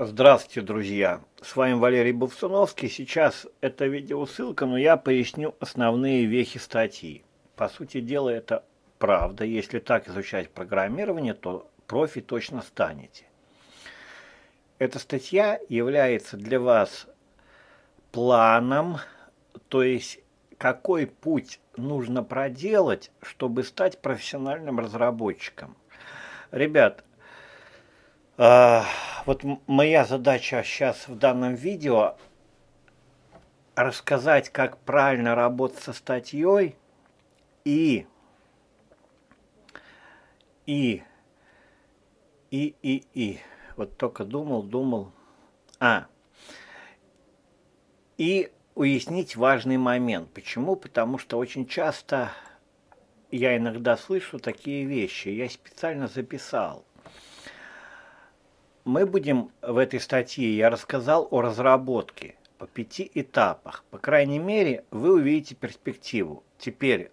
Здравствуйте, друзья! С вами Валерий Бовсуновский. Сейчас это видеосылка, но я поясню основные вехи статьи. По сути дела, это правда. Если так изучать программирование, то профи точно станете. Эта статья является для вас планом, то есть какой путь нужно проделать, чтобы стать профессиональным разработчиком. Ребят, а, вот моя задача сейчас в данном видео рассказать, как правильно работать со статьей и и и и и вот только думал, думал. А. И уяснить важный момент. Почему? Потому что очень часто я иногда слышу такие вещи. Я специально записал мы будем в этой статье, я рассказал о разработке по пяти этапах. По крайней мере, вы увидите перспективу. Теперь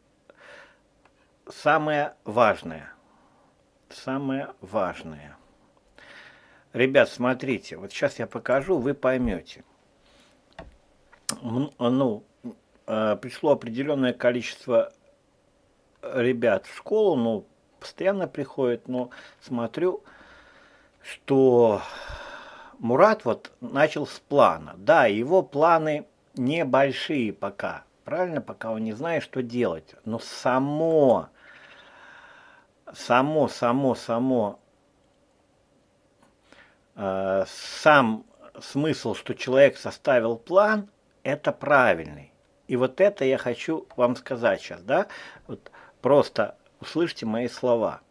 самое важное. Самое важное. Ребят, смотрите, вот сейчас я покажу, вы поймете. Ну, э, пришло определенное количество ребят в школу, ну, постоянно приходит, но смотрю, что Мурат вот начал с плана. Да, его планы небольшие пока, правильно, пока он не знает, что делать. Но само, само, само, само, э, сам смысл, что человек составил план, это правильный. И вот это я хочу вам сказать сейчас, да? Вот просто услышьте мои слова.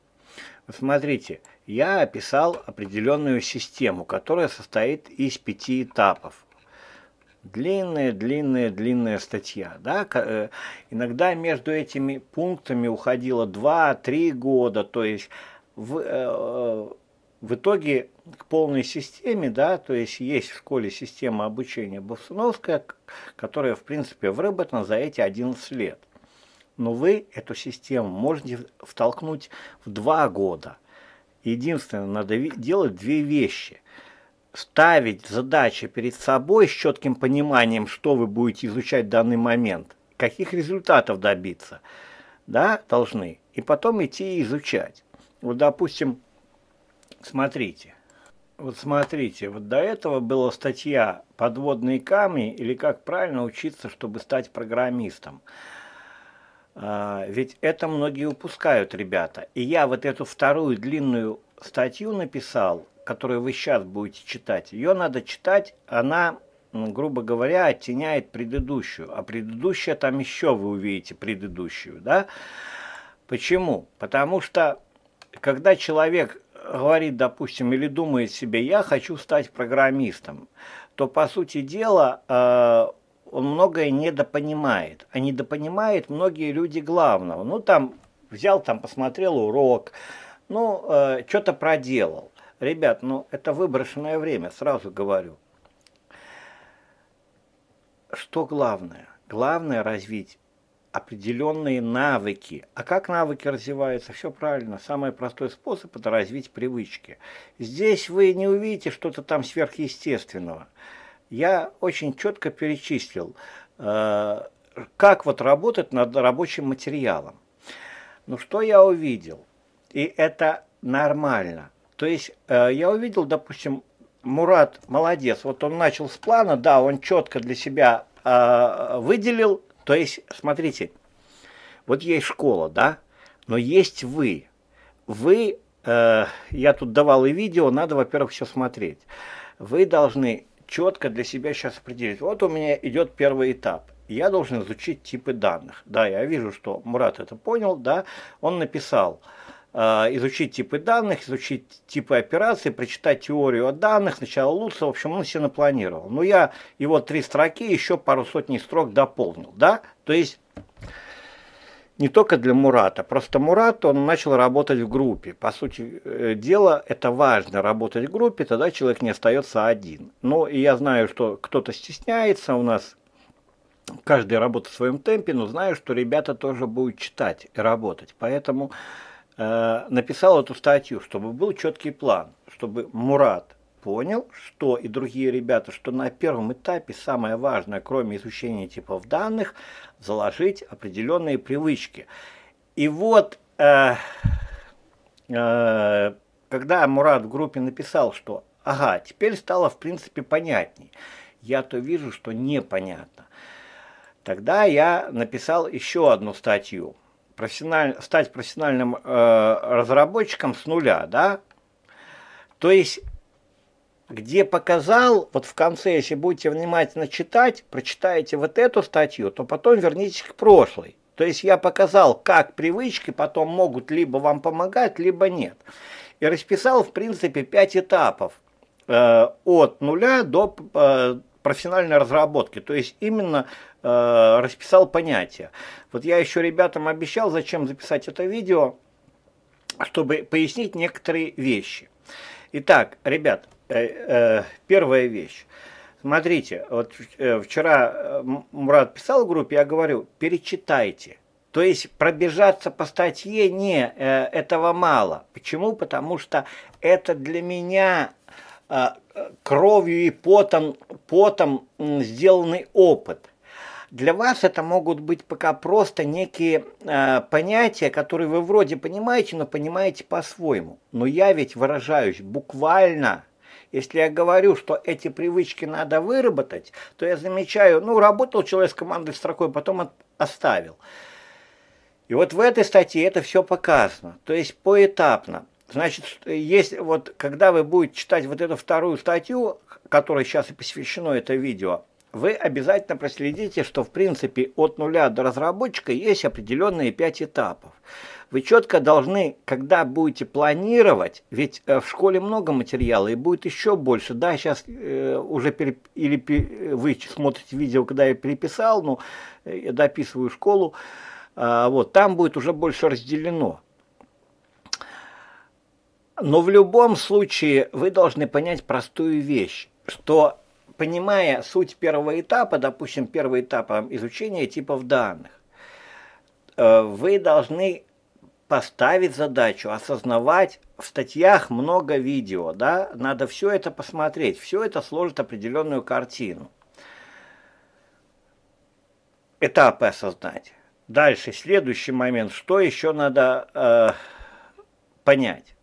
Смотрите, э, я описал определенную систему, которая состоит из пяти этапов. Длинная, длинная, длинная статья. Да? Э, иногда между этими пунктами уходило 2-3 года, то есть в, э, в итоге к полной системе, да, то есть есть в школе система обучения Бовсуновская, которая, в принципе, выработана за эти 11 лет. Но вы эту систему можете втолкнуть в 2 года – Единственное, надо делать две вещи. Ставить задачи перед собой с четким пониманием, что вы будете изучать в данный момент, каких результатов добиться, да, должны. И потом идти и изучать. Вот, допустим, смотрите. Вот смотрите, вот до этого была статья «Подводные камни» или «Как правильно учиться, чтобы стать программистом». А, ведь это многие упускают, ребята. И я вот эту вторую длинную статью написал, которую вы сейчас будете читать. Ее надо читать, она, грубо говоря, оттеняет предыдущую. А предыдущая там еще вы увидите предыдущую, да? Почему? Потому что, когда человек говорит, допустим, или думает себе, я хочу стать программистом, то, по сути дела, а, он многое недопонимает. А недопонимает многие люди главного. Ну, там взял, там посмотрел урок, ну, э, что-то проделал. Ребят, ну, это выброшенное время, сразу говорю. Что главное? Главное развить определенные навыки. А как навыки развиваются? Все правильно. Самый простой способ – это развить привычки. Здесь вы не увидите что-то там сверхъестественного я очень четко перечислил, э, как вот работать над рабочим материалом. Ну что я увидел? И это нормально. То есть э, я увидел, допустим, Мурат молодец, вот он начал с плана, да, он четко для себя э, выделил. То есть, смотрите, вот есть школа, да, но есть вы. Вы, я тут давал и видео, надо, во-первых, все смотреть. Вы должны четко для себя сейчас определить. Вот у меня идет первый этап. Я должен изучить типы данных. Да, я вижу, что Мурат это понял, да, он написал э, изучить типы данных, изучить типы операций, прочитать теорию о данных, сначала Луца, в общем, он все напланировал. Но я его три строки, еще пару сотни строк дополнил, да? То есть не только для Мурата. Просто Мурат, он начал работать в группе. По сути э, дела, это важно, работать в группе, тогда человек не остается один. Ну, и я знаю, что кто-то стесняется у нас, каждый работает в своем темпе, но знаю, что ребята тоже будут читать и работать. Поэтому э, написал эту статью, чтобы был четкий план, чтобы Мурат понял, что и другие ребята, что на первом этапе самое важное, кроме изучения типов данных, заложить определенные привычки. И вот, э, э, когда Мурат в группе написал, что ага, теперь стало в принципе понятней, я-то вижу, что непонятно. Тогда я написал еще одну статью. Профессиональ... Стать профессиональным э, разработчиком с нуля, да? То есть где показал, вот в конце, если будете внимательно читать, прочитаете вот эту статью, то потом вернитесь к прошлой. То есть я показал, как привычки потом могут либо вам помогать, либо нет. И расписал, в принципе, пять этапов э, от нуля до э, профессиональной разработки. То есть именно э, расписал понятия. Вот я еще ребятам обещал, зачем записать это видео, чтобы пояснить некоторые вещи. Итак, ребят, Э, э, первая вещь. Смотрите, вот э, вчера Мурат писал в группе, я говорю, перечитайте. То есть пробежаться по статье не, этого мало. Почему? Потому что это для меня кровью и потом, потом сделанный опыт. Для вас это могут быть пока просто некие э, понятия, которые вы вроде понимаете, но понимаете по-своему. Но я ведь выражаюсь буквально если я говорю, что эти привычки надо выработать, то я замечаю, ну, работал человек с командой строкой, потом оставил. И вот в этой статье это все показано, то есть поэтапно. Значит, есть вот, когда вы будете читать вот эту вторую статью, которой сейчас и посвящено это видео, вы обязательно проследите, что в принципе от нуля до разработчика есть определенные пять этапов. Вы четко должны, когда будете планировать, ведь э, в школе много материала и будет еще больше. Да, сейчас э, уже переп... или пер... вы смотрите видео, когда я переписал, но ну, э, я дописываю школу. Э, вот, там будет уже больше разделено. Но в любом случае вы должны понять простую вещь, что понимая суть первого этапа, допустим, первого этапа изучения типов данных, э, вы должны поставить задачу, осознавать, в статьях много видео, да, надо все это посмотреть, все это сложит определенную картину. Этапы осознать. Дальше, следующий момент, что еще надо э, понять.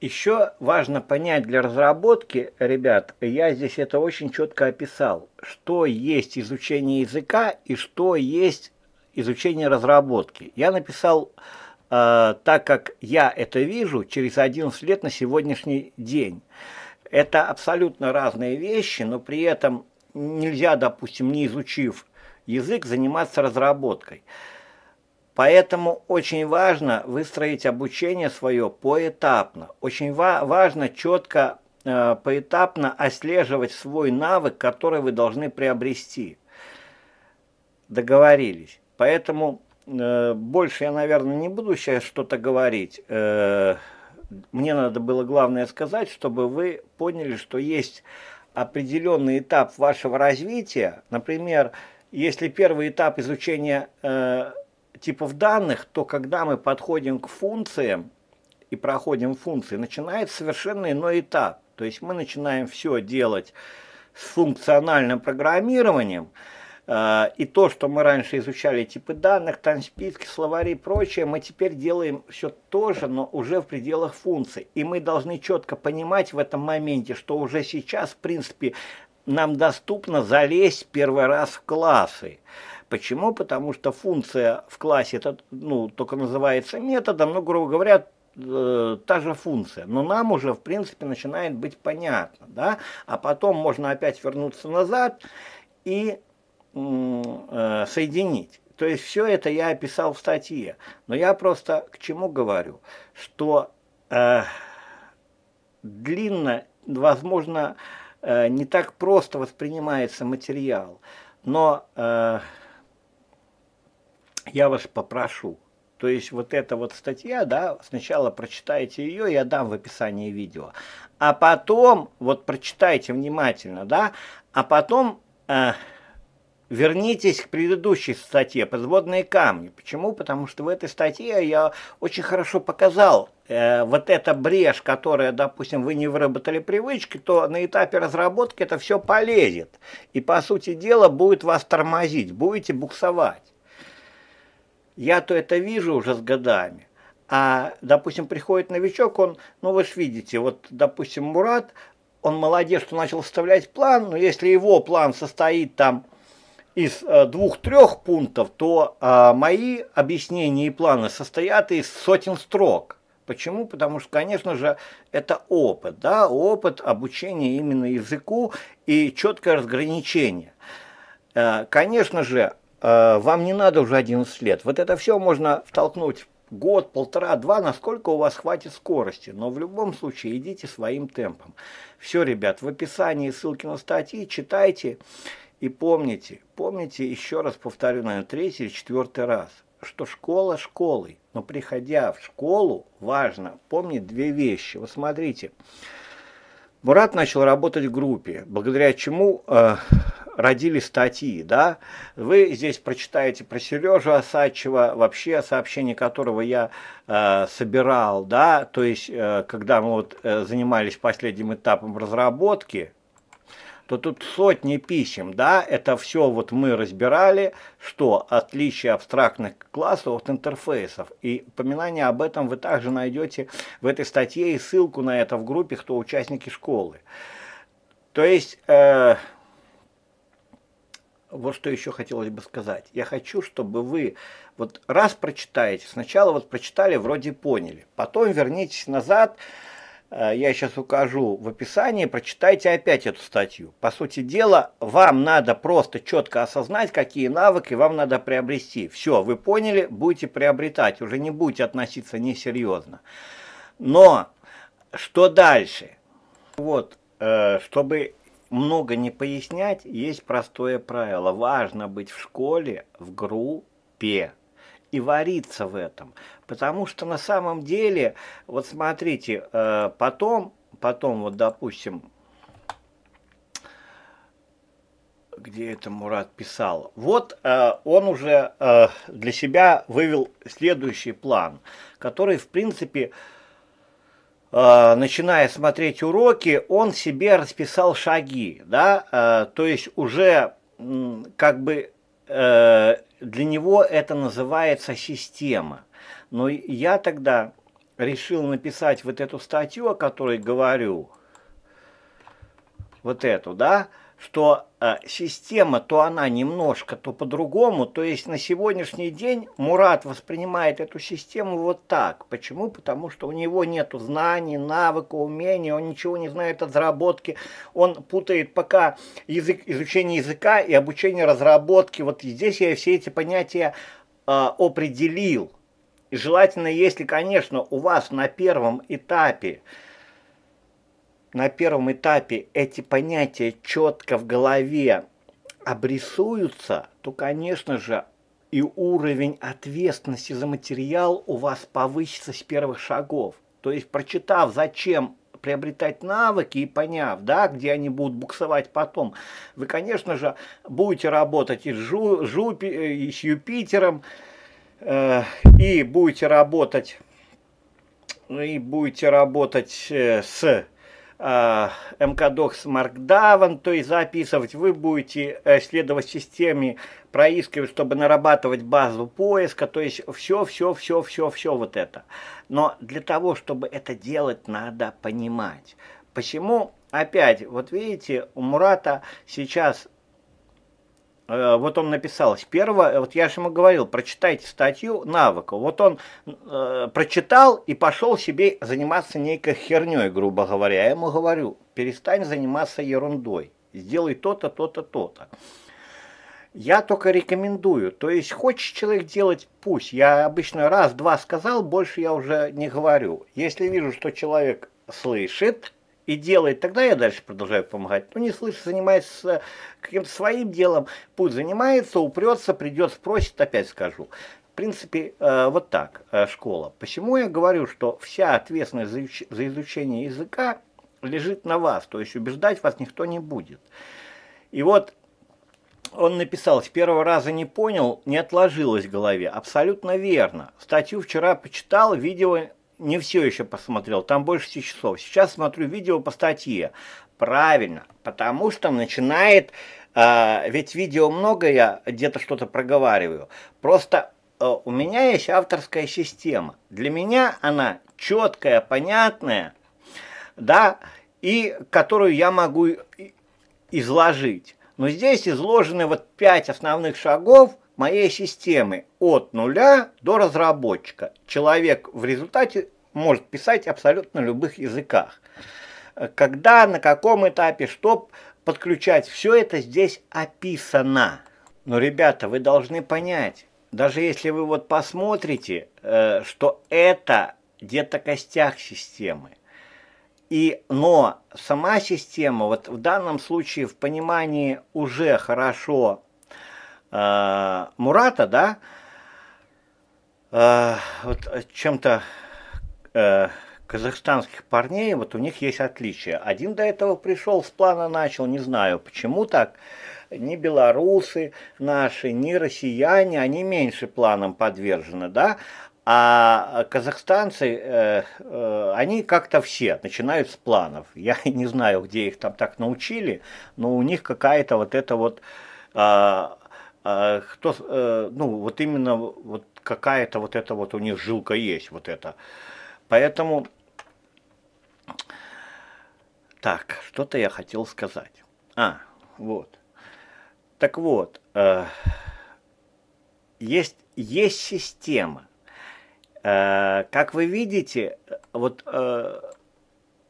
Еще важно понять для разработки, ребят, я здесь это очень четко описал, что есть изучение языка и что есть изучение разработки. Я написал э, так, как я это вижу через 11 лет на сегодняшний день. Это абсолютно разные вещи, но при этом нельзя, допустим, не изучив язык, заниматься разработкой. Поэтому очень важно выстроить обучение свое поэтапно. Очень ва важно четко, э, поэтапно отслеживать свой навык, который вы должны приобрести. Договорились. Поэтому э, больше я, наверное, не буду сейчас что-то говорить. Э, мне надо было главное сказать, чтобы вы поняли, что есть определенный этап вашего развития. Например, если первый этап изучения э, типов данных, то когда мы подходим к функциям и проходим функции, начинает совершенно иной этап. То есть мы начинаем все делать с функциональным программированием, э, и то, что мы раньше изучали, типы данных, списки словари и прочее, мы теперь делаем все то же, но уже в пределах функций. И мы должны четко понимать в этом моменте, что уже сейчас, в принципе, нам доступно залезть первый раз в классы. Почему? Потому что функция в классе это, ну, только называется методом, но, грубо говоря, э, та же функция, но нам уже, в принципе, начинает быть понятно, да, а потом можно опять вернуться назад и э, соединить. То есть все это я описал в статье, но я просто к чему говорю, что э, длинно, возможно, э, не так просто воспринимается материал, но... Э, я вас попрошу. То есть вот эта вот статья, да, сначала прочитайте ее, я дам в описании видео. А потом, вот прочитайте внимательно, да, а потом э, вернитесь к предыдущей статье «Подводные камни». Почему? Потому что в этой статье я очень хорошо показал э, вот эта брешь, которая, допустим, вы не выработали привычки, то на этапе разработки это все полезет. И, по сути дела, будет вас тормозить, будете буксовать. Я-то это вижу уже с годами. А, допустим, приходит новичок, он, ну вы же видите, вот, допустим, Мурат, он молодец, что начал вставлять план, но если его план состоит там из э, двух-трех пунктов, то э, мои объяснения и планы состоят из сотен строк. Почему? Потому что, конечно же, это опыт, да, опыт обучения именно языку и четкое разграничение. Э, конечно же, Э, вам не надо уже 11 лет. Вот это все можно втолкнуть год, полтора, два, насколько у вас хватит скорости. Но в любом случае идите своим темпом. Все, ребят, в описании ссылки на статьи, читайте и помните, помните, еще раз повторю, наверное, третий или четвертый раз, что школа школой, но приходя в школу, важно помнить две вещи. Вот смотрите, смотрите. Мурат начал работать в группе, благодаря чему э, родили статьи. Да? Вы здесь прочитаете про Сережу Осадчева, вообще сообщение которого я э, собирал, да, то есть, э, когда мы вот, э, занимались последним этапом разработки, то тут сотни писем, да, это все вот мы разбирали, что отличие абстрактных классов от интерфейсов. И упоминание об этом вы также найдете в этой статье и ссылку на это в группе, кто участники школы. То есть, э, вот что еще хотелось бы сказать. Я хочу, чтобы вы вот раз прочитаете, сначала вот прочитали, вроде поняли, потом вернитесь назад, Э, я сейчас укажу в описании, прочитайте опять эту статью. По сути дела, вам надо просто четко осознать, какие навыки вам надо приобрести. Все, вы поняли, будете приобретать, уже не будете относиться несерьезно. Но что дальше? Вот, э, чтобы много не пояснять, есть простое правило. Важно быть в школе в группе и вариться в этом. Потому что на самом деле, вот смотрите, э, потом, потом вот допустим, где это Мурат писал. Вот э, он уже э, для себя вывел следующий план, который, в принципе, начиная смотреть уроки, он себе расписал шаги, да, то есть уже как бы для него это называется система. Но я тогда решил написать вот эту статью, о которой говорю, вот эту, да, что э, система, то она немножко, то по-другому. То есть на сегодняшний день Мурат воспринимает эту систему вот так. Почему? Потому что у него нет знаний, навыка, умений, он ничего не знает о разработке. Он путает пока язык, изучение языка и обучение разработки. Вот здесь я все эти понятия э, определил. И желательно, если, конечно, у вас на первом этапе на первом этапе эти понятия четко в голове обрисуются, то, конечно же, и уровень ответственности за материал у вас повысится с первых шагов. То есть, прочитав, зачем приобретать навыки и поняв, да, где они будут буксовать потом, вы, конечно же, будете работать и с, Жу, Жупи, э, и с Юпитером, э, и будете работать, ну, и будете работать э, с mkdocs э, markdown, то есть записывать вы будете э, следовать системе проискивать, чтобы нарабатывать базу поиска, то есть все, все, все, все, все вот это. Но для того, чтобы это делать, надо понимать. Почему Опять, вот видите, у Мурата сейчас Э, вот он написал, С первого, э, вот я же ему говорил, прочитайте статью навыка. Вот он э, прочитал и пошел себе заниматься некой херней, грубо говоря. Я ему говорю, перестань заниматься ерундой, сделай то-то, то-то, то-то. Я только рекомендую, то есть хочет человек делать, пусть. Я обычно раз-два сказал, больше я уже не говорю. Если вижу, что человек слышит, и делает, тогда я дальше продолжаю помогать. Ну, не слышит, занимается каким-то своим делом, пусть занимается, упрется, придет, спросит, опять скажу. В принципе, э, вот так э, школа. Почему я говорю, что вся ответственность за изучение языка лежит на вас, то есть убеждать вас никто не будет. И вот он написал, с первого раза не понял, не отложилось в голове. Абсолютно верно. Статью вчера почитал, видео не все еще посмотрел, там больше 6 часов. Сейчас смотрю видео по статье. Правильно, потому что начинает, э, ведь видео много, я где-то что-то проговариваю. Просто э, у меня есть авторская система. Для меня она четкая, понятная, да, и которую я могу изложить. Но здесь изложены вот пять основных шагов, моей системы от нуля до разработчика. Человек в результате может писать абсолютно любых языках. Когда, на каком этапе, что подключать, все это здесь описано. Но, ребята, вы должны понять, даже если вы вот посмотрите, э, что это где-то костях системы. И, но сама система, вот в данном случае в понимании уже хорошо Э, Мурата, да, э, вот чем-то э, казахстанских парней, вот у них есть отличие. Один до этого пришел, с плана начал, не знаю почему так. Ни белорусы наши, ни россияне, они меньше планам подвержены, да, а казахстанцы, э, э, они как-то все начинают с планов. Я не знаю, где их там так научили, но у них какая-то вот эта вот а, кто, э, ну, вот именно вот какая-то вот эта вот у них жилка есть, вот это, Поэтому, так, что-то я хотел сказать. А, вот. Так вот, э, есть, есть система. Э, как вы видите, вот э,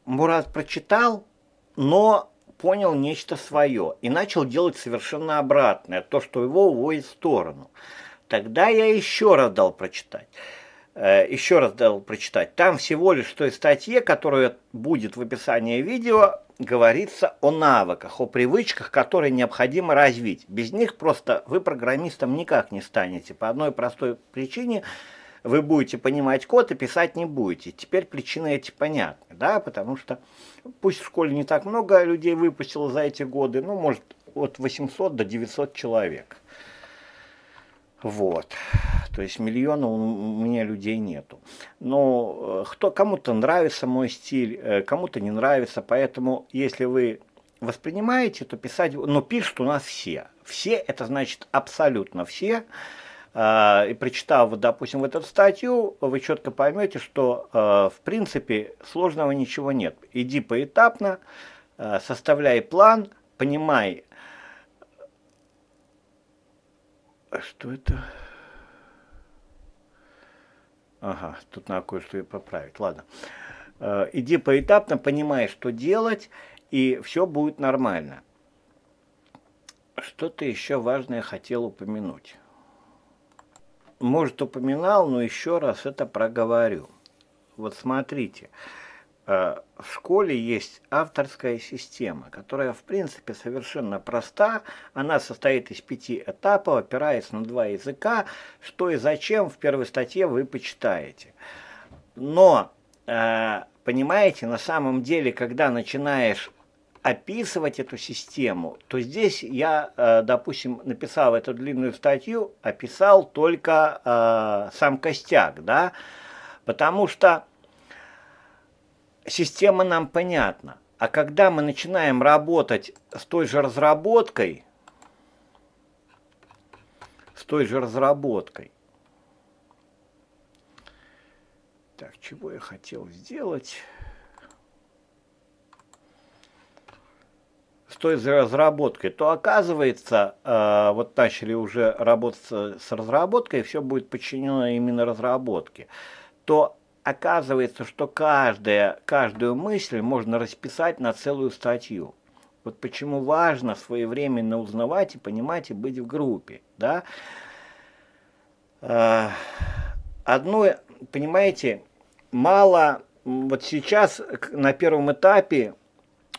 Мурат прочитал, но понял нечто свое и начал делать совершенно обратное, то, что его уводит в сторону. Тогда я еще раз дал прочитать. Э, еще раз дал прочитать. Там всего лишь в той статье, которая будет в описании видео, говорится о навыках, о привычках, которые необходимо развить. Без них просто вы программистом никак не станете. По одной простой причине – вы будете понимать код и писать не будете. Теперь причины эти понятны, да, потому что пусть в школе не так много людей выпустило за эти годы, ну, может, от 800 до 900 человек. Вот. То есть миллиона у меня людей нету. Но э, кто кому-то нравится мой стиль, э, кому-то не нравится, поэтому если вы воспринимаете, то писать, но ну, пишут у нас все. Все это значит абсолютно все. Э, и прочитав, вот, допустим, вот эту статью, вы четко поймете, что, э, в принципе, сложного ничего нет. Иди поэтапно, э, составляй план, понимай, что это... Ага, тут надо кое-что поправить, ладно. Иди поэтапно, понимай, что делать, и все будет нормально. Что-то еще важное хотел упомянуть может, упоминал, но еще раз это проговорю. Вот смотрите, э, в школе есть авторская система, которая, в принципе, совершенно проста. Она состоит из пяти этапов, опирается на два языка, что и зачем в первой статье вы почитаете. Но, э, понимаете, на самом деле, когда начинаешь описывать эту систему, то здесь я, э, допустим, написал эту длинную статью, описал только э, сам костяк, да, потому что система нам понятна. А когда мы начинаем работать с той же разработкой, с той же разработкой, так, чего я хотел сделать... что из разработкой, то оказывается, э, вот начали уже работать с разработкой, все будет подчинено именно разработке, то оказывается, что каждая, каждую мысль можно расписать на целую статью. Вот почему важно своевременно узнавать и понимать и быть в группе, да. Э, одно, понимаете, мало, вот сейчас на первом этапе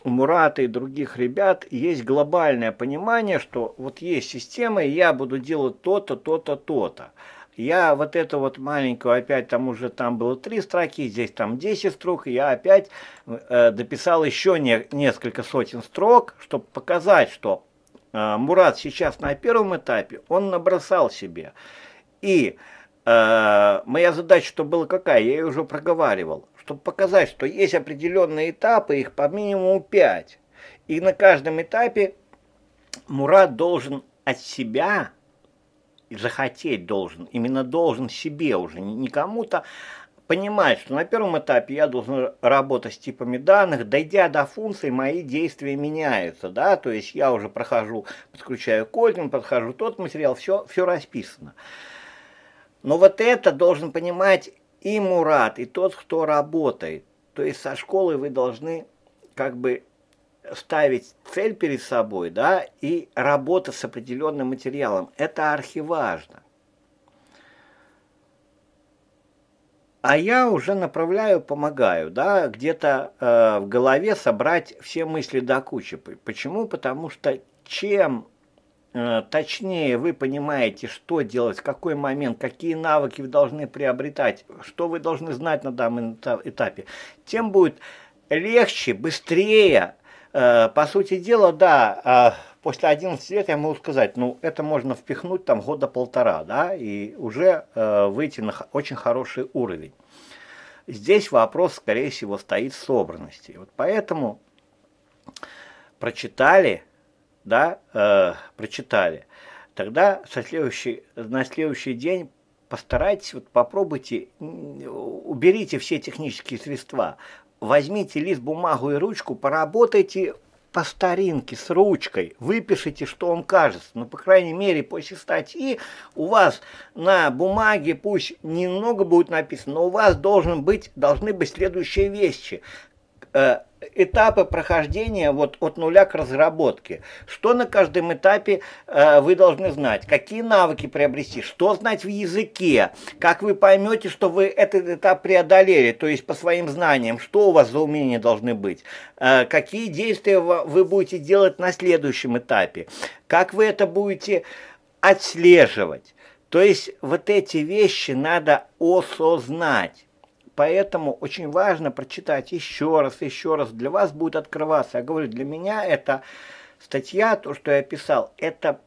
у Мурата и других ребят есть глобальное понимание, что вот есть система, и я буду делать то-то, то-то, то-то. Я вот эту вот маленькую опять, там уже там было три строки, здесь там 10 строк, я опять э, дописал еще не, несколько сотен строк, чтобы показать, что э, Мурат сейчас на первом этапе, он набросал себе. И э, моя задача что была какая, я ее уже проговаривал чтобы показать, что есть определенные этапы, их по минимуму 5. И на каждом этапе Мурат должен от себя захотеть должен, именно должен себе уже, не кому-то, понимать, что на первом этапе я должен работать с типами данных, дойдя до функций, мои действия меняются, да, то есть я уже прохожу, подключаю Kotlin, подхожу тот материал, все, все расписано. Но вот это должен понимать и Мурат, и тот, кто работает. То есть со школы вы должны как бы ставить цель перед собой, да, и работа с определенным материалом. Это архиважно. А я уже направляю, помогаю, да, где-то э, в голове собрать все мысли до кучи. Почему? Потому что чем Э, точнее вы понимаете, что делать, в какой момент, какие навыки вы должны приобретать, что вы должны знать на данном этапе, тем будет легче, быстрее. Э, по сути дела, да, а после 11 лет я могу сказать, ну, это можно впихнуть там года полтора, да, и уже э, выйти на очень хороший уровень. Здесь вопрос, скорее всего, стоит собранности. Вот поэтому прочитали, да, э, прочитали, тогда со следующий, на следующий день постарайтесь, вот попробуйте, уберите все технические средства, возьмите лист, бумагу и ручку, поработайте по старинке с ручкой, выпишите, что вам кажется. Ну, по крайней мере, после статьи у вас на бумаге, пусть немного будет написано, но у вас должен быть, должны быть следующие вещи. Э, этапы прохождения вот от нуля к разработке. Что на каждом этапе э, вы должны знать, какие навыки приобрести, что знать в языке, как вы поймете, что вы этот этап преодолели, то есть по своим знаниям, что у вас за умения должны быть, э, какие действия вы будете делать на следующем этапе, как вы это будете отслеживать. То есть вот эти вещи надо осознать. Поэтому очень важно прочитать еще раз, еще раз. Для вас будет открываться. Я говорю, для меня эта статья, то, что я писал, это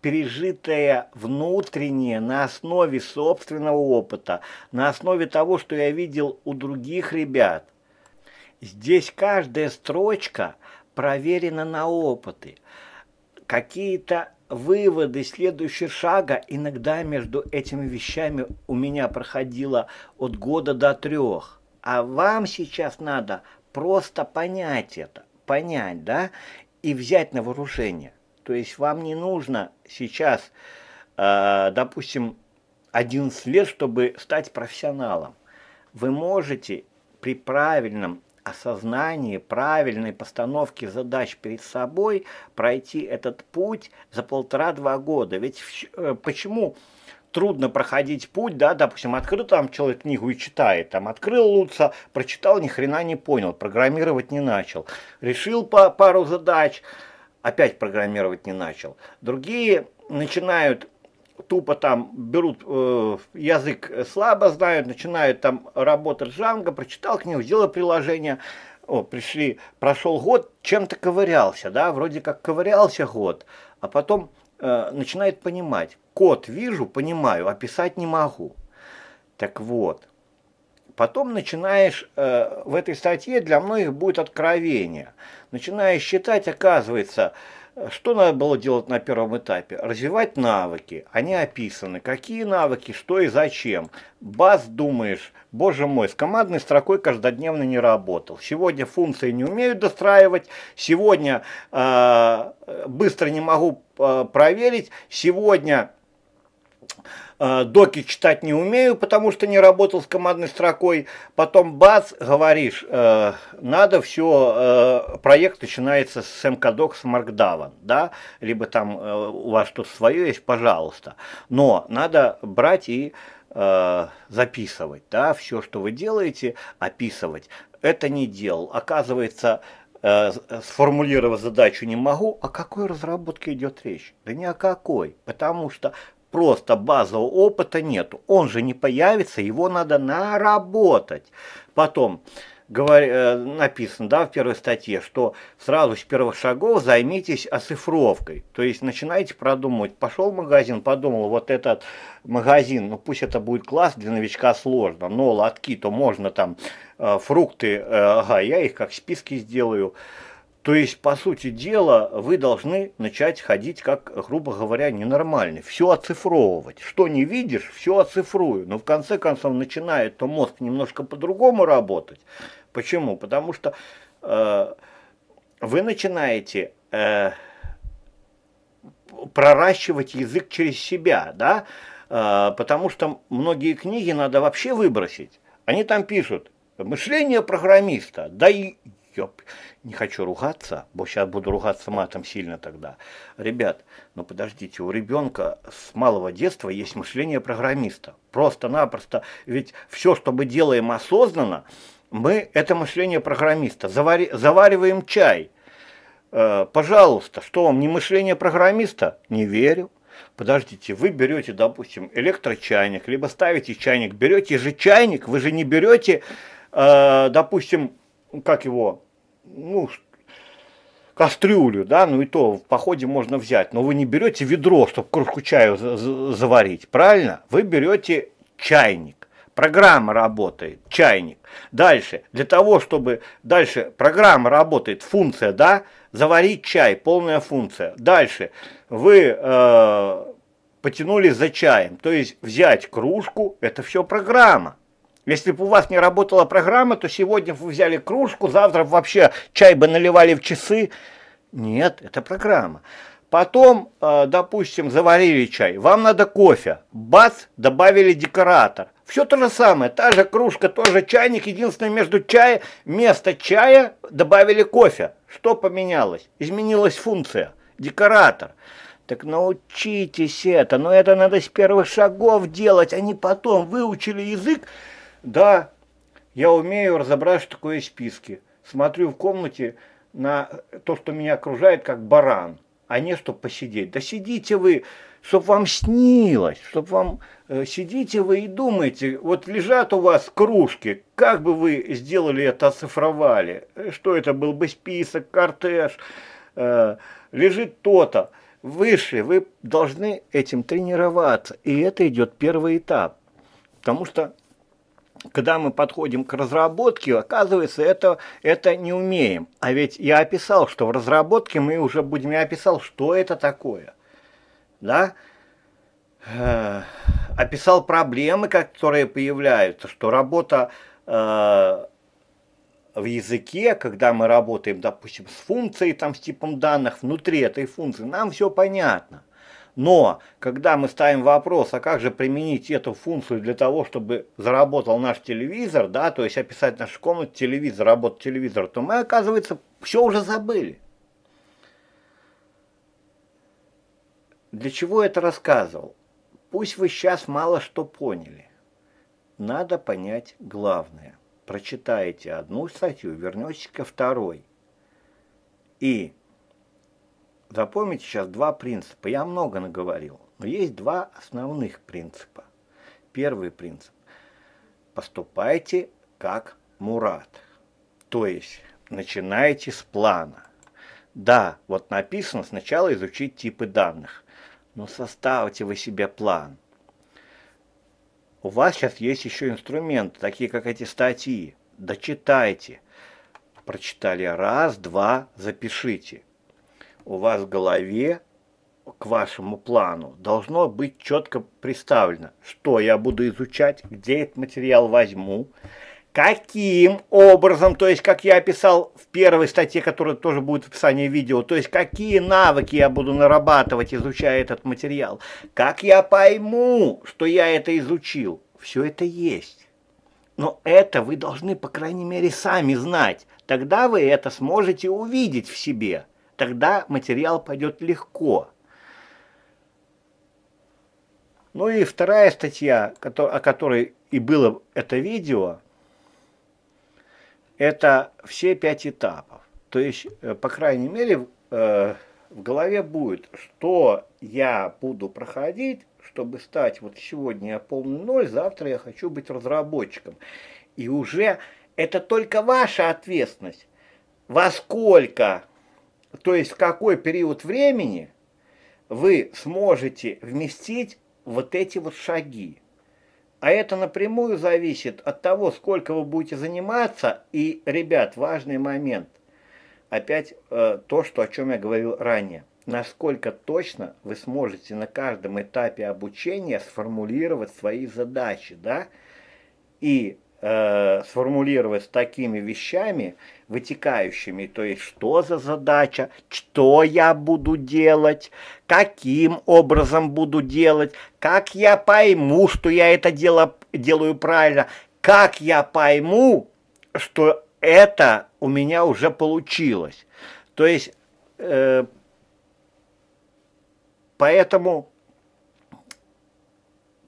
пережитое внутреннее на основе собственного опыта, на основе того, что я видел у других ребят. Здесь каждая строчка проверена на опыты. Какие-то выводы следующего шага, иногда между этими вещами у меня проходило от года до трех. А вам сейчас надо просто понять это, понять, да, и взять на вооружение. То есть вам не нужно сейчас, э, допустим, 11 лет, чтобы стать профессионалом. Вы можете при правильном осознании, правильной постановки задач перед собой пройти этот путь за полтора-два года. Ведь э, почему трудно проходить путь, да, допустим, открыл там человек книгу и читает, там открыл Луца, прочитал, ни хрена не понял, программировать не начал, решил по пару задач, опять программировать не начал. Другие начинают тупо там берут э, язык слабо знают, начинают там работать жанга, прочитал книгу, сделал приложение, о, пришли, прошел год, чем-то ковырялся, да, вроде как ковырялся год, а потом э, начинает понимать, код вижу, понимаю, описать а не могу. Так вот, потом начинаешь, э, в этой статье для многих будет откровение, начинаешь считать, оказывается, э, что надо было делать на первом этапе? Развивать навыки. Они описаны. Какие навыки, что и зачем. Баз думаешь, боже мой, с командной строкой каждодневно не работал. Сегодня функции не умею достраивать. Сегодня э, быстро не могу э, проверить. Сегодня Э, доки читать не умею, потому что не работал с командной строкой, потом бац, говоришь, э, надо все, э, проект начинается с мкдок, с Markdown, да, либо там у вас что-то свое есть, пожалуйста, но надо брать и записывать, да, все, что вы делаете, описывать. Это не делал. Оказывается, сформулировать задачу не могу, о какой разработке идет речь? Да ни о какой, потому что просто базового опыта нету, Он же не появится, его надо наработать. Потом говор... Э, написано да, в первой статье, что сразу с первых шагов займитесь оцифровкой. То есть начинайте продумывать. Пошел в магазин, подумал, вот этот магазин, ну пусть это будет класс, для новичка сложно, но лотки, то можно там э, фрукты, э, ага, я их как списки сделаю, то есть, по сути дела, вы должны начать ходить, как, грубо говоря, ненормальный. Все оцифровывать. Что не видишь, все оцифрую. Но в конце концов начинает то мозг немножко по-другому работать. Почему? Потому что э, вы начинаете э, проращивать язык через себя, да? Э, потому что многие книги надо вообще выбросить. Они там пишут, мышление программиста, да и я не хочу ругаться, бо сейчас буду ругаться матом сильно тогда. Ребят, ну подождите, у ребенка с малого детства есть мышление программиста. Просто-напросто, ведь все, что мы делаем осознанно, мы это мышление программиста. Завари, завариваем чай. Э, пожалуйста, что вам, не мышление программиста? Не верю. Подождите, вы берете, допустим, электрочайник, либо ставите чайник, берете же чайник, вы же не берете, э, допустим, как его, ну, кастрюлю, да, ну и то в походе можно взять, но вы не берете ведро, чтобы кружку чаю заварить, правильно? Вы берете чайник. Программа работает, чайник. Дальше, для того, чтобы... Дальше, программа работает, функция, да? Заварить чай, полная функция. Дальше, вы э, потянули за чаем, то есть взять кружку, это все программа. Если бы у вас не работала программа, то сегодня вы взяли кружку, завтра вообще чай бы наливали в часы. Нет, это программа. Потом, э, допустим, заварили чай, вам надо кофе, бац, добавили декоратор. Все то же самое, та же кружка, тоже чайник, единственное между чая, вместо чая добавили кофе. Что поменялось? Изменилась функция, декоратор. Так научитесь это, но это надо с первых шагов делать, а не потом. Выучили язык, да, я умею разобрать, что такое списки. Смотрю в комнате на то, что меня окружает, как баран, а не чтобы посидеть. Да сидите вы, чтобы вам снилось, чтобы вам э, сидите вы и думаете, вот лежат у вас кружки, как бы вы сделали это, оцифровали, э, что это был бы список, кортеж, э, лежит то-то, выше, вы должны этим тренироваться, и это идет первый этап, потому что когда мы подходим к разработке, оказывается, это, это не умеем. А ведь я описал, что в разработке мы уже будем, я описал, что это такое. Да? Э, описал проблемы, которые появляются, что работа э, в языке, когда мы работаем, допустим, с функцией, там, с типом данных, внутри этой функции, нам все понятно. Но когда мы ставим вопрос, а как же применить эту функцию для того, чтобы заработал наш телевизор, да, то есть описать нашу комнату телевизор, работу телевизор, то мы, оказывается, все уже забыли. Для чего это рассказывал? Пусть вы сейчас мало что поняли. Надо понять главное. Прочитаете одну статью, вернетесь ко второй. И Запомните сейчас два принципа. Я много наговорил, но есть два основных принципа. Первый принцип. Поступайте как Мурат. То есть начинайте с плана. Да, вот написано сначала изучить типы данных. Но составьте вы себе план. У вас сейчас есть еще инструменты, такие как эти статьи. Дочитайте. Прочитали раз, два, запишите у вас в голове к вашему плану должно быть четко представлено, что я буду изучать, где этот материал возьму, каким образом, то есть, как я описал в первой статье, которая тоже будет в описании видео, то есть, какие навыки я буду нарабатывать, изучая этот материал, как я пойму, что я это изучил, все это есть. Но это вы должны, по крайней мере, сами знать. Тогда вы это сможете увидеть в себе – тогда материал пойдет легко. Ну и вторая статья, о которой и было это видео, это все пять этапов. То есть, э, по крайней мере, э, в голове будет, что я буду проходить, чтобы стать, вот сегодня я полный ноль, завтра я хочу быть разработчиком. И уже это только ваша ответственность. Во сколько то есть в какой период времени вы сможете вместить вот эти вот шаги. А это напрямую зависит от того, сколько вы будете заниматься. И, ребят, важный момент. Опять э, то, что, о чем я говорил ранее. Насколько точно вы сможете на каждом этапе обучения сформулировать свои задачи, да? И э, сформулировать с такими вещами, вытекающими, то есть что за задача, что я буду делать, каким образом буду делать, как я пойму, что я это дело, делаю правильно, как я пойму, что это у меня уже получилось. То есть, э, поэтому,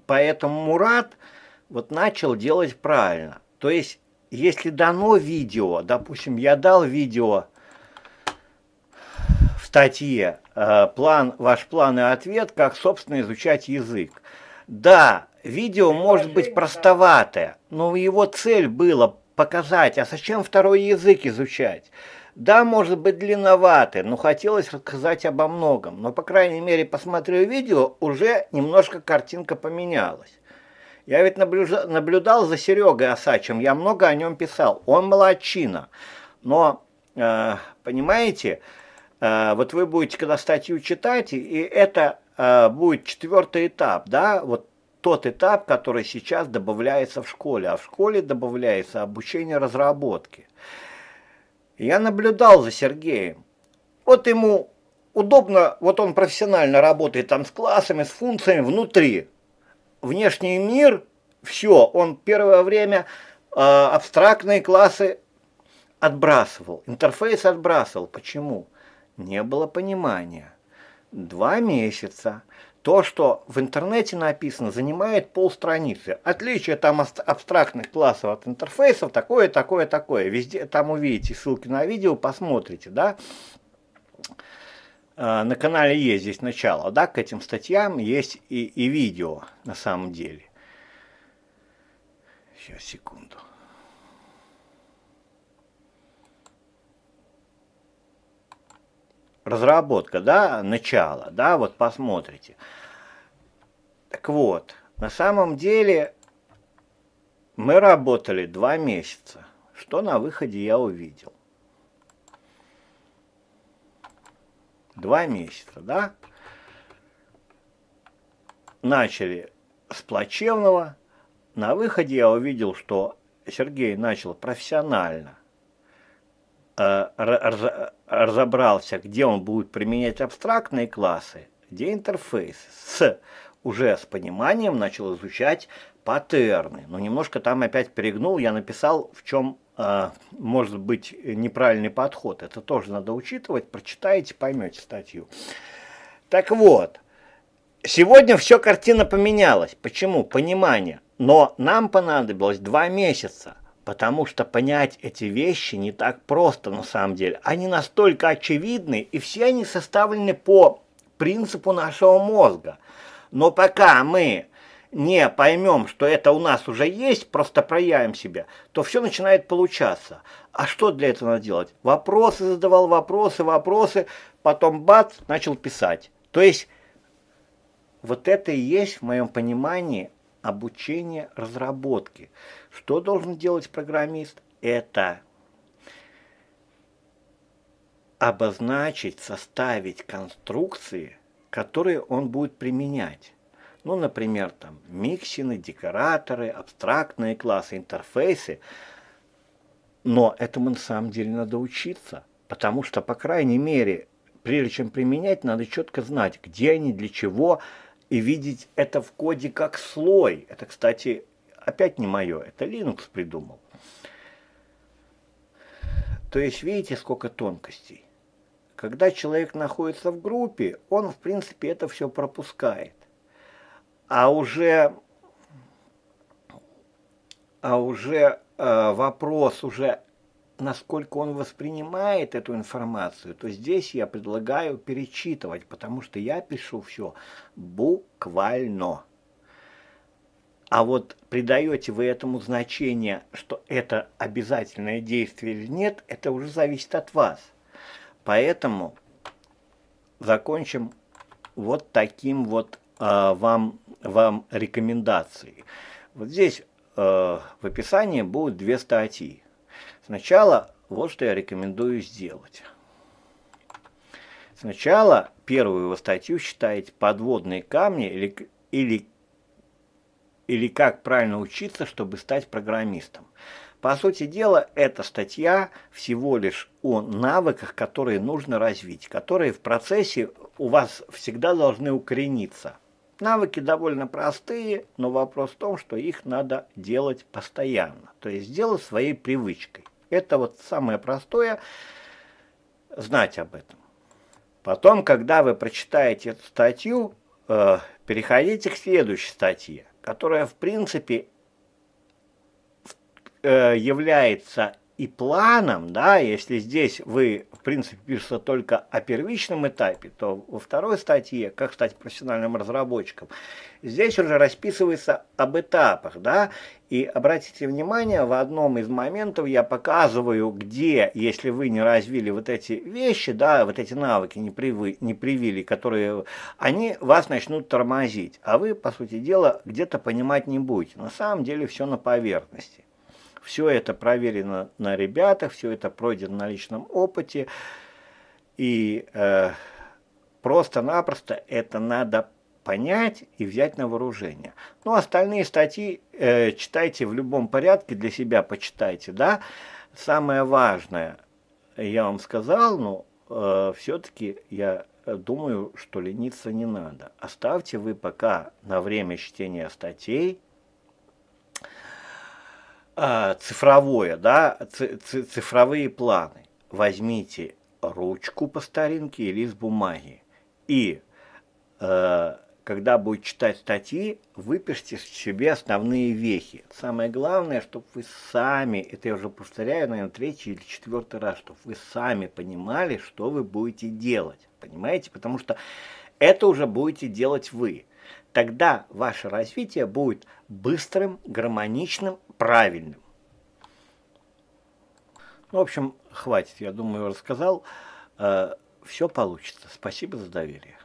поэтому Мурат – вот начал делать правильно. То есть, если дано видео, допустим, я дал видео в статье э, план, «Ваш план и ответ. Как, собственно, изучать язык». Да, видео может быть простоватое, но его цель была показать, а зачем второй язык изучать? Да, может быть, длинноватый, но хотелось рассказать обо многом. Но, по крайней мере, посмотрев видео, уже немножко картинка поменялась. Я ведь наблюжа, наблюдал за Серегой Осачем, я много о нем писал. Он молодчина. Но, э, понимаете, э, вот вы будете, когда статью читать, и это э, будет четвертый этап, да, вот тот этап, который сейчас добавляется в школе, а в школе добавляется обучение разработки. Я наблюдал за Сергеем. Вот ему удобно, вот он профессионально работает там с классами, с функциями внутри внешний мир, все, он первое время э, абстрактные классы отбрасывал, интерфейс отбрасывал. Почему? Не было понимания. Два месяца. То, что в интернете написано, занимает полстраницы. Отличие там абстрактных классов от интерфейсов такое, такое, такое. Везде там увидите ссылки на видео, посмотрите, да. Э, на канале есть здесь начало, да, к этим статьям есть и, и видео на самом деле. Сейчас, секунду. Разработка, да, начало, да, вот посмотрите. Так вот, на самом деле мы работали два месяца, что на выходе я увидел. два месяца, да, начали с плачевного. На выходе я увидел, что Сергей начал профессионально э, разобрался, где он будет применять абстрактные классы, где интерфейс, с, уже с пониманием начал изучать паттерны. Но ну, немножко там опять перегнул, я написал, в чем а, может быть неправильный подход. Это тоже надо учитывать. Прочитайте, поймете статью. Так вот, сегодня все картина поменялась. Почему? Понимание. Но нам понадобилось два месяца, потому что понять эти вещи не так просто на самом деле. Они настолько очевидны, и все они составлены по принципу нашего мозга. Но пока мы не поймем, что это у нас уже есть, просто проявим себя, то все начинает получаться. А что для этого надо делать? Вопросы задавал, вопросы, вопросы, потом бац, начал писать. То есть вот это и есть в моем понимании обучение разработки. Что должен делать программист? Это обозначить, составить конструкции, которые он будет применять. Ну, например, там миксины, декораторы, абстрактные классы, интерфейсы. Но этому на самом деле надо учиться, потому что, по крайней мере, прежде чем применять, надо четко знать, где они, для чего, и видеть это в коде как слой. Это, кстати, опять не мое, это Linux придумал. То есть видите, сколько тонкостей. Когда человек находится в группе, он, в принципе, это все пропускает. А уже, а уже э, вопрос уже, насколько он воспринимает эту информацию, то здесь я предлагаю перечитывать, потому что я пишу все буквально. А вот придаете вы этому значение, что это обязательное действие или нет, это уже зависит от вас. Поэтому закончим вот таким вот э, вам вам рекомендации. Вот здесь э, в описании будут две статьи. Сначала вот что я рекомендую сделать. Сначала первую его статью считаете «Подводные камни» или, или, или «Как правильно учиться, чтобы стать программистом». По сути дела, эта статья всего лишь о навыках, которые нужно развить, которые в процессе у вас всегда должны укорениться – Навыки довольно простые, но вопрос в том, что их надо делать постоянно, то есть делать своей привычкой. Это вот самое простое знать об этом. Потом, когда вы прочитаете эту статью, э, переходите к следующей статье, которая, в принципе, э, является и планом, да, если здесь вы, в принципе, пишете только о первичном этапе, то во второй статье «Как стать профессиональным разработчиком» здесь уже расписывается об этапах, да, и обратите внимание, в одном из моментов я показываю, где, если вы не развили вот эти вещи, да, вот эти навыки не, привы, не привили, которые, они вас начнут тормозить, а вы, по сути дела, где-то понимать не будете. На самом деле все на поверхности. Все это проверено на ребятах, все это пройдено на личном опыте. И э, просто-напросто это надо понять и взять на вооружение. Ну, остальные статьи э, читайте в любом порядке, для себя почитайте, да. Самое важное, я вам сказал, но ну, э, все-таки я думаю, что лениться не надо. Оставьте вы пока на время чтения статей Э, цифровое, да, цифровые планы. Возьмите ручку по старинке или лист бумаги. И э, когда будет читать статьи, выпишите себе основные вехи. Самое главное, чтобы вы сами, это я уже повторяю, наверное, третий или четвертый раз, чтобы вы сами понимали, что вы будете делать. Понимаете? Потому что это уже будете делать вы тогда ваше развитие будет быстрым, гармоничным, правильным. Ну, В общем, хватит, я думаю, рассказал. Э, Все получится. Спасибо за доверие.